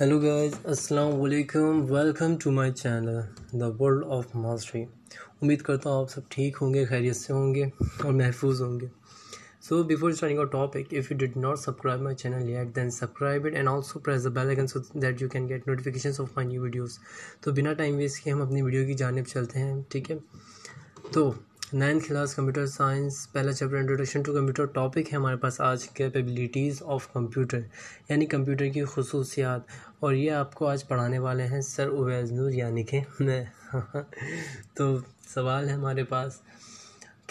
Hello guys अस्सलाम welcome to my channel the world of mastery उम्मीद करता हूँ आप सब ठीक होंगे खैरियत से होंगे और महफूज होंगे so before starting our topic if you did not subscribe my channel yet then subscribe it and also press the so that you can get notification of my new videos तो बिना टाइम वेस्ट के हम अपनी video की जानब चलते हैं ठीक है तो नाइन्थ क्लास कंप्यूटर साइंस पहला chapter introduction to computer topic है हमारे पास आज कैपेबिलिटीज़ ऑफ कंप्यूटर यानी कंप्यूटर की खसूसियात और ये आपको आज पढ़ाने वाले हैं सर उवैज नूर यानी कि मैं तो सवाल है हमारे पास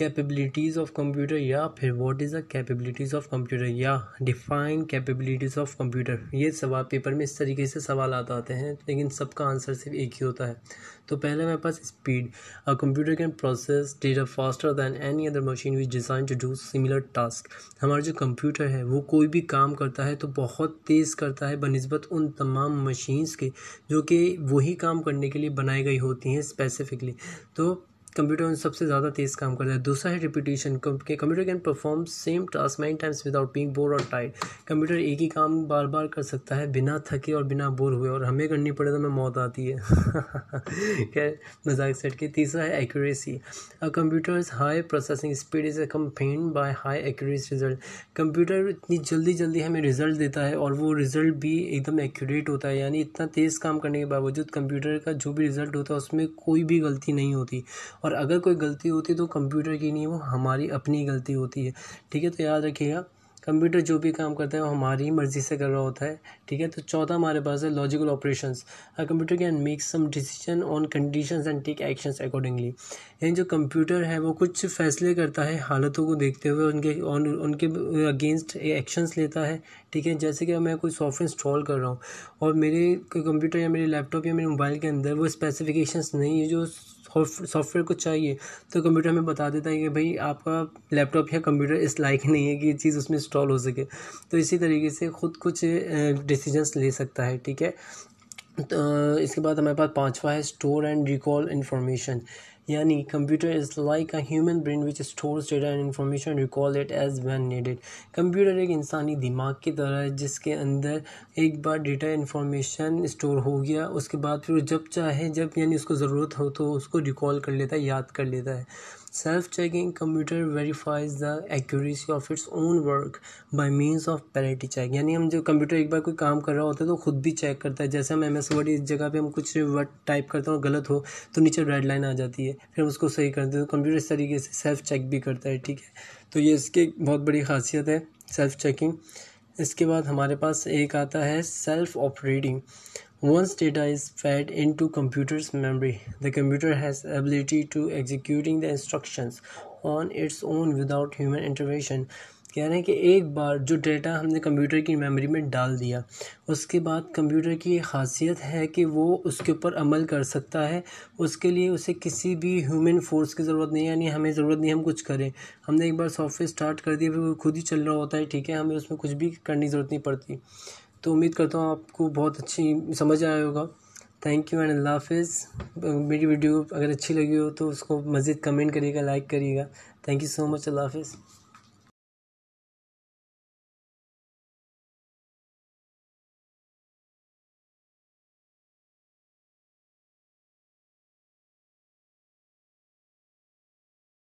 कैपेबिलिटीज़ ऑफ कंप्यूटर या फिर what is the capabilities of computer या डिफाइन कैपेबिलिटीज़ ऑफ कंप्यूटर ये सवाल पेपर में इस तरीके से सवाल आते आते हैं लेकिन सबका आंसर सिर्फ एक ही होता है तो पहले मेरे पास speed a computer can process data faster than any other machine which design to do similar task हमारा जो कंप्यूटर है वो कोई भी काम करता है तो बहुत तेज़ करता है बनस्बत उन तमाम मशीन्स के जो कि वही काम करने के लिए बनाई गई होती हैं स्पेसिफिकली तो कंप्यूटर में सबसे ज़्यादा तेज़ काम करता है दूसरा है repetition computer can perform same task man times without being bore और टाइड कंप्यूटर एक ही काम बार बार कर सकता है बिना थके और बिना बोर हुए और हमें करनी पड़े तो हमें मौत आती है क्या मजाक सेट के तीसरा है accuracy computers high processing speed is accompanied by high accuracy result computer इतनी जल्दी जल्दी हमें रिजल्ट देता है और वो रिजल्ट भी एकदम एक्यूरेट होता है यानी इतना तेज़ काम करने के बावजूद कंप्यूटर का जो भी रिजल्ट होता है उसमें कोई भी गलती नहीं होती और अगर कोई गलती होती है तो कंप्यूटर की नहीं वो हमारी अपनी गलती होती है ठीक है तो याद रखिएगा कंप्यूटर जो भी काम करता है वो हमारी मर्ज़ी से कर रहा होता है ठीक है तो चौथा हमारे पास है logical operations a computer can make some decision on conditions and take actions accordingly यानी जो कंप्यूटर है वो कुछ फैसले करता है हालतों को देखते हुए उनके ऑन उनके अगेंस्ट एक्शंस लेता है ठीक है जैसे कि मैं कोई सॉफ्टवेयर इंस्टॉल कर रहा हूँ और मेरे कंप्यूटर या मेरे लैपटॉप या मेरे मोबाइल के अंदर वो स्पेसिफिकेशंस नहीं है जो सॉफ्टवेयर कुछ चाहिए तो कंप्यूटर हमें बता देता है कि भाई आपका लैपटॉप या कंप्यूटर इस लायक नहीं है कि ये चीज़ उसमें इंस्टॉल हो सके तो इसी तरीके से खुद कुछ डिसीजंस ले सकता है ठीक है तो इसके बाद हमारे पास पांचवा है स्टोर एंड रिकॉल इन्फॉर्मेशन यानी computer is like a human brain which store data and information recall it as one needed computer एक इंसानी दिमाग की तरह है जिसके अंदर एक बार डेटा इन्फॉर्मेशन स्टोर हो गया उसके बाद फिर जब चाहे जब यानी उसको ज़रूरत हो तो उसको रिकॉल कर लेता है याद कर लेता है Self checking computer verifies the accuracy of its own work by means of parity check यानी हम जो कंप्यूटर एक बार कोई काम कर रहा होता है तो खुद भी चेक करता है जैसे हम एम एस वर्ड इस जगह पे हम कुछ वर्ड टाइप करते हैं और गलत हो तो नीचे रेड लाइन आ जाती है फिर हम उसको सही करते हैं तो कंप्यूटर इस तरीके से सेल्फ चेक भी करता है ठीक है तो ये इसकी बहुत बड़ी खासियत है सेल्फ चेकिंग इसके बाद हमारे पास एक आता है self operating Once data is fed into computer's memory, the computer has ability to executing the instructions on its own without human intervention. कह रहे हैं कि एक बार जो डेटा हमने कंप्यूटर की मेमोरी में डाल दिया उसके बाद कंप्यूटर की खासियत है कि वो उसके ऊपर अमल कर सकता है उसके लिए उसे किसी भी ह्यूमन फोर्स की ज़रूरत नहीं यानी हमें ज़रूरत नहीं हम कुछ करें हमने एक बार सॉफ्टवेयर स्टार्ट कर दिया फिर वो खुद ही चल रहा होता है ठीक है हमें उसमें कुछ भी करने की ज़रूरत नहीं पड़ती तो उम्मीद करता हूँ आपको बहुत अच्छी समझ आया होगा थैंक यू एंड अल्लाह हाफिज़ मेरी वीडियो अगर अच्छी लगी हो तो उसको मज़ीद कमेंट करिएगा लाइक करिएगा थैंक यू सो मच अल्लाह हाफिज़